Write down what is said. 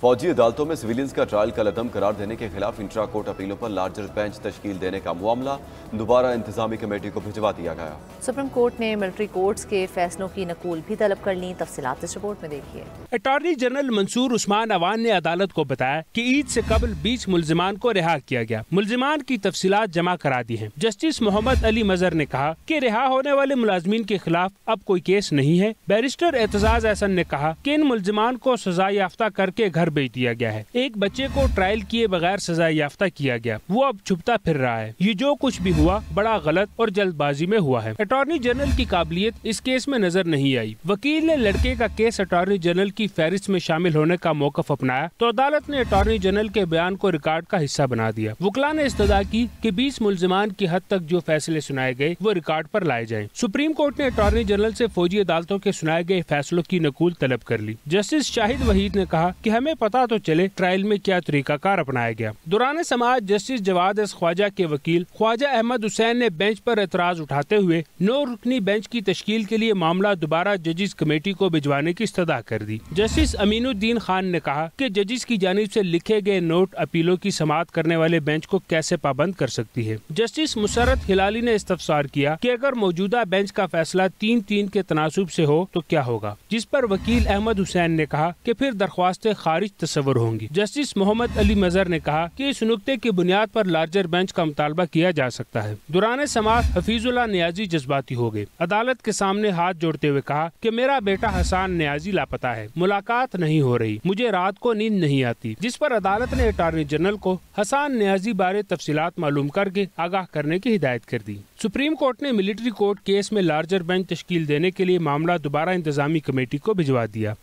फौजी अदालतों में सिविलियंस का ट्रायल कल अदम करार देने के खिलाफ इंट्रा कोर्ट अपीलों पर लार्जर बेंच तश्कील देने का मामला दोबारा इंतजामी कमेटी को भिजवा दिया गया सुप्रीम कोर्ट ने मिलिट्री कोर्ट्स के फैसलों की नकूल भी तलब कर ली तफसीत इस रिपोर्ट में देखिए अटॉर्नी जनरल मंसूर उस्मान अवान ने अदालत को बताया की ईद ऐसी कबल बीच मुलजमान को रिहा किया गया मुलजमान की तफसीत जमा करा दी है जस्टिस मोहम्मद अली मजर ने कहा की रिहा होने वाले मुलाजमीन के खिलाफ अब कोई केस नहीं है बैरिस्टर एतजाज एहसन ने कहा की इन मुलजमान को सजा याफ्ता करके घर घर भेज दिया गया है एक बच्चे को ट्रायल किए बगैर सजा याफ्ता किया गया वो अब छुपता फिर रहा है ये जो कुछ भी हुआ बड़ा गलत और जल्दबाजी में हुआ है अटॉर्नी जनरल की काबिलियत इस केस में नजर नहीं आई वकील ने लड़के का केस अटॉर्नी जनरल की फहरिस्त में शामिल होने का मौकफ अपनाया तो अदालत ने अटॉर्नी जनरल के बयान को रिकॉर्ड का हिस्सा बना दिया वकला ने इस्तः की कि 20 मुलजमान की हद तक जो फैसले सुनाए गए वो रिकॉर्ड पर लाए जाएं। सुप्रीम कोर्ट ने अटॉर्नी जनरल से फौजी अदालतों के सुनाए गए फैसलों की नकूल तलब कर ली जस्टिस शाहिद वहीद ने कहा कि हमें पता तो चले ट्रायल में क्या तरीकाकार अपनाया गया दौरान समाज जस्टिस जवाद एस ख्वाजा के वकील ख्वाजा अहमद हुसैन ने बेंच पर एतराज उठाते हुए नौ रुकनी बेंच की तश्कील के लिए मामला दोबारा जजिस कमेटी को भिजवाने की सदा कर दी जस्टिस अमीनुद्दीन खान ने कहा की जजिस की जानब ऐसी लिखे गए नोट अपीलों की समात करने वाले बेंच को कैसे पाबंद कर सकती है जस्टिस मुसरत हिलाली ने इस्तफसार किया कि अगर मौजूदा बेंच का फैसला तीन तीन के तनासब से हो तो क्या होगा जिस पर वकील अहमद हुसैन ने कहा कि फिर दरख्वास्तें खारिज कुछ तस्वर होंगी जस्टिस मोहम्मद अली मजहर ने कहा की इस नुकते की बुनियाद आरोप लार्जर बेंच का मुतालबा किया जा सकता है दुरान समाज हफीजुल्ला न्याजी जज्बाती हो गए अदालत के सामने हाथ जोड़ते हुए कहा की मेरा बेटा हसान न्याजी लापता है मुलाकात नहीं हो रही मुझे रात को नींद नहीं आती जिस पर अदालत ने अटॉर्नी जनरल को हसान न्याजी बारे तफसीत मालूम करके आगाह करने की हिदायत कर दी सुप्रीम कोर्ट ने मिलिट्री कोर्ट केस में लार्जर बेंच तश्कील देने के लिए मामला दोबारा इंतजामी कमेटी को भिजवा दिया